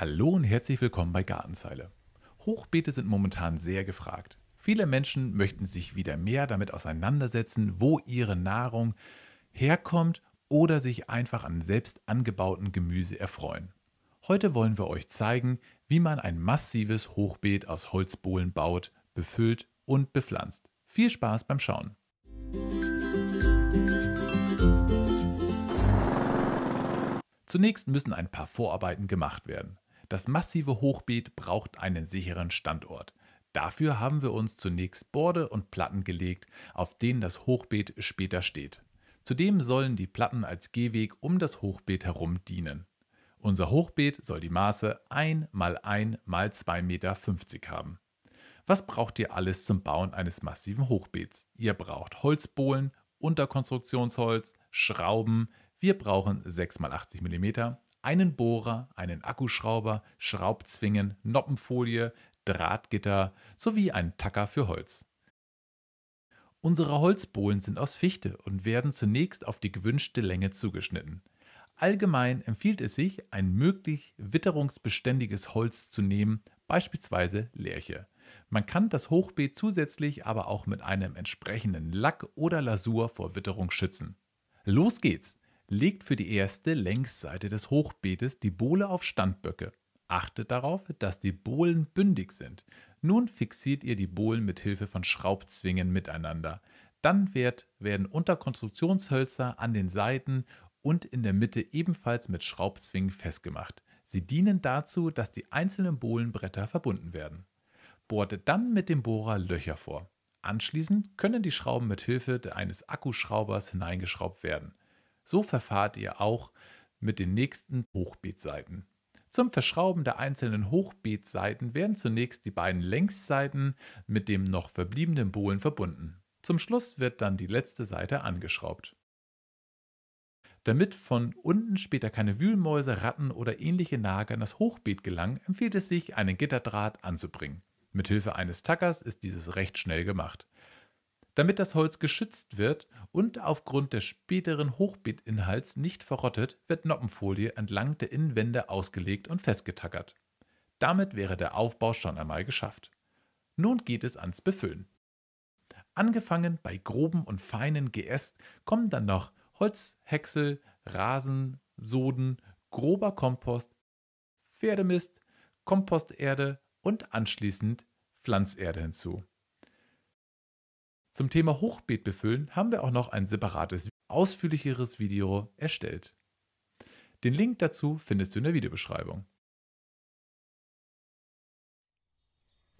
Hallo und herzlich willkommen bei Gartenzeile. Hochbeete sind momentan sehr gefragt. Viele Menschen möchten sich wieder mehr damit auseinandersetzen, wo ihre Nahrung herkommt oder sich einfach an selbst angebauten Gemüse erfreuen. Heute wollen wir euch zeigen, wie man ein massives Hochbeet aus Holzbohlen baut, befüllt und bepflanzt. Viel Spaß beim Schauen! Zunächst müssen ein paar Vorarbeiten gemacht werden. Das massive Hochbeet braucht einen sicheren Standort. Dafür haben wir uns zunächst Borde und Platten gelegt, auf denen das Hochbeet später steht. Zudem sollen die Platten als Gehweg um das Hochbeet herum dienen. Unser Hochbeet soll die Maße 1 x 1 x 2,50 m haben. Was braucht ihr alles zum Bauen eines massiven Hochbeets? Ihr braucht Holzbohlen, Unterkonstruktionsholz, Schrauben, wir brauchen 6 x 80 mm, einen Bohrer, einen Akkuschrauber, Schraubzwingen, Noppenfolie, Drahtgitter sowie einen Tacker für Holz. Unsere Holzbohlen sind aus Fichte und werden zunächst auf die gewünschte Länge zugeschnitten. Allgemein empfiehlt es sich, ein möglich witterungsbeständiges Holz zu nehmen, beispielsweise Lärche. Man kann das Hochbeet zusätzlich aber auch mit einem entsprechenden Lack oder Lasur vor Witterung schützen. Los geht's! Legt für die erste Längsseite des Hochbeetes die Bohle auf Standböcke. Achtet darauf, dass die Bohlen bündig sind. Nun fixiert ihr die Bohlen mit Hilfe von Schraubzwingen miteinander. Dann wird, werden Unterkonstruktionshölzer an den Seiten und in der Mitte ebenfalls mit Schraubzwingen festgemacht. Sie dienen dazu, dass die einzelnen Bohlenbretter verbunden werden. Bohrt dann mit dem Bohrer Löcher vor. Anschließend können die Schrauben mit Hilfe eines Akkuschraubers hineingeschraubt werden. So verfahrt ihr auch mit den nächsten Hochbeetseiten. Zum Verschrauben der einzelnen Hochbeetseiten werden zunächst die beiden Längsseiten mit dem noch verbliebenen Bohlen verbunden. Zum Schluss wird dann die letzte Seite angeschraubt. Damit von unten später keine Wühlmäuse, Ratten oder ähnliche Nager in das Hochbeet gelangen, empfiehlt es sich, einen Gitterdraht anzubringen. Mithilfe eines Tackers ist dieses recht schnell gemacht. Damit das Holz geschützt wird und aufgrund des späteren Hochbeetinhalts nicht verrottet, wird Noppenfolie entlang der Innenwände ausgelegt und festgetackert. Damit wäre der Aufbau schon einmal geschafft. Nun geht es ans Befüllen. Angefangen bei groben und feinen Geäst kommen dann noch Holz, Häcksel, Rasen, Soden, grober Kompost, Pferdemist, Komposterde und anschließend Pflanzerde hinzu. Zum Thema Hochbeet befüllen haben wir auch noch ein separates, ausführlicheres Video erstellt. Den Link dazu findest du in der Videobeschreibung.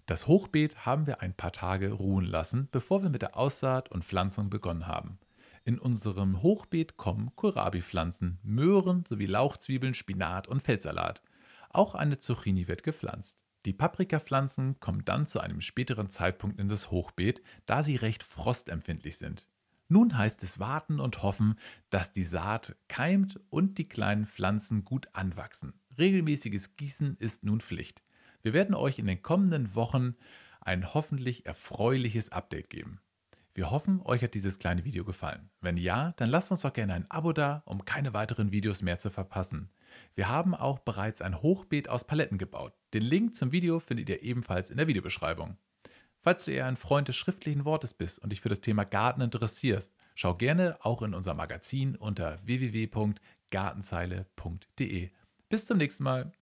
Das Hochbeet haben wir ein paar Tage ruhen lassen, bevor wir mit der Aussaat und Pflanzung begonnen haben. In unserem Hochbeet kommen Kohlrabi-Pflanzen, Möhren sowie Lauchzwiebeln, Spinat und Feldsalat. Auch eine Zucchini wird gepflanzt. Die Paprikapflanzen kommen dann zu einem späteren Zeitpunkt in das Hochbeet, da sie recht frostempfindlich sind. Nun heißt es warten und hoffen, dass die Saat keimt und die kleinen Pflanzen gut anwachsen. Regelmäßiges Gießen ist nun Pflicht. Wir werden euch in den kommenden Wochen ein hoffentlich erfreuliches Update geben. Wir hoffen, euch hat dieses kleine Video gefallen. Wenn ja, dann lasst uns doch gerne ein Abo da, um keine weiteren Videos mehr zu verpassen. Wir haben auch bereits ein Hochbeet aus Paletten gebaut. Den Link zum Video findet ihr ebenfalls in der Videobeschreibung. Falls du eher ein Freund des schriftlichen Wortes bist und dich für das Thema Garten interessierst, schau gerne auch in unser Magazin unter www.gartenzeile.de. Bis zum nächsten Mal.